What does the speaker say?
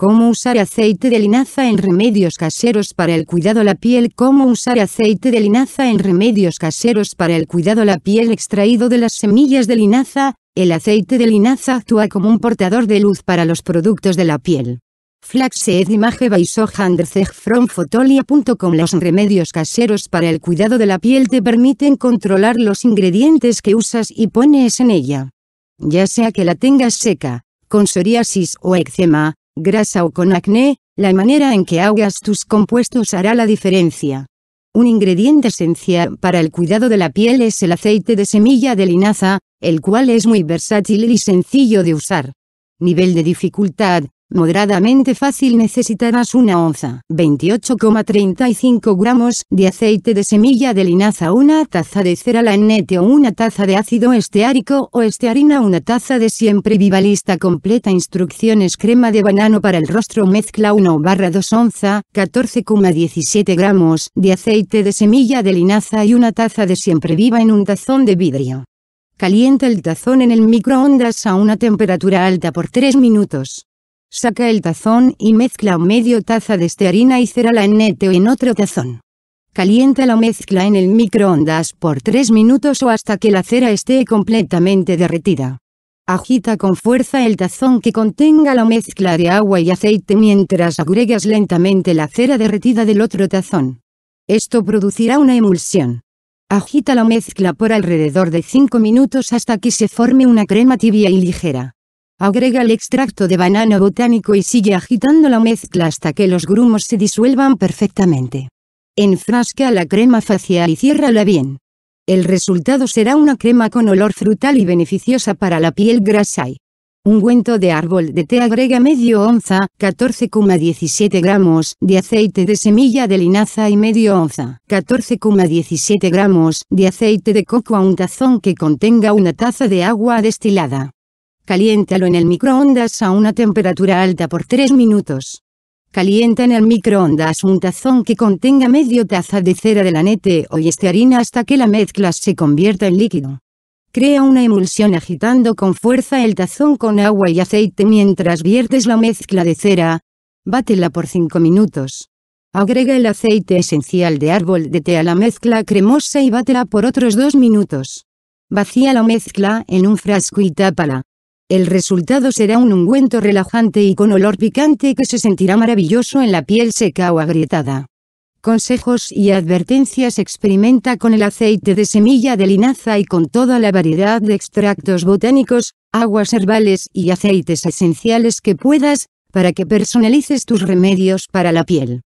Cómo usar aceite de linaza en remedios caseros para el cuidado la piel. Cómo usar aceite de linaza en remedios caseros para el cuidado la piel extraído de las semillas de linaza. El aceite de linaza actúa como un portador de luz para los productos de la piel. Flaxseed Image by Sohanderzeg from Fotolia.com Los remedios caseros para el cuidado de la piel te permiten controlar los ingredientes que usas y pones en ella. Ya sea que la tengas seca, con psoriasis o eczema, grasa o con acné, la manera en que ahogas tus compuestos hará la diferencia. Un ingrediente esencial para el cuidado de la piel es el aceite de semilla de linaza, el cual es muy versátil y sencillo de usar. Nivel de dificultad, moderadamente fácil necesitarás una onza, 28,35 gramos, de aceite de semilla de linaza, una taza de cera lanete o una taza de ácido esteárico o estearina, una taza de siempre viva lista completa instrucciones crema de banano para el rostro mezcla 1 barra 2 onza, 14,17 gramos, de aceite de semilla de linaza y una taza de siempre viva en un tazón de vidrio. Calienta el tazón en el microondas a una temperatura alta por 3 minutos. Saca el tazón y mezcla medio taza de este harina y cera en nete o en otro tazón. Calienta la mezcla en el microondas por 3 minutos o hasta que la cera esté completamente derretida. Agita con fuerza el tazón que contenga la mezcla de agua y aceite mientras agregas lentamente la cera derretida del otro tazón. Esto producirá una emulsión. Agita la mezcla por alrededor de 5 minutos hasta que se forme una crema tibia y ligera. Agrega el extracto de banano botánico y sigue agitando la mezcla hasta que los grumos se disuelvan perfectamente. Enfrasca la crema facial y ciérrala bien. El resultado será una crema con olor frutal y beneficiosa para la piel grasa y Ungüento de árbol de té agrega medio onza, 14,17 gramos, de aceite de semilla de linaza y medio onza, 14,17 gramos, de aceite de coco a un tazón que contenga una taza de agua destilada. Caliéntalo en el microondas a una temperatura alta por 3 minutos. Calienta en el microondas un tazón que contenga medio taza de cera de lanete o este harina hasta que la mezcla se convierta en líquido. Crea una emulsión agitando con fuerza el tazón con agua y aceite mientras viertes la mezcla de cera. Bátela por 5 minutos. Agrega el aceite esencial de árbol de té a la mezcla cremosa y bátela por otros 2 minutos. Vacía la mezcla en un frasco y tápala. El resultado será un ungüento relajante y con olor picante que se sentirá maravilloso en la piel seca o agrietada. Consejos y advertencias experimenta con el aceite de semilla de linaza y con toda la variedad de extractos botánicos, aguas herbales y aceites esenciales que puedas, para que personalices tus remedios para la piel.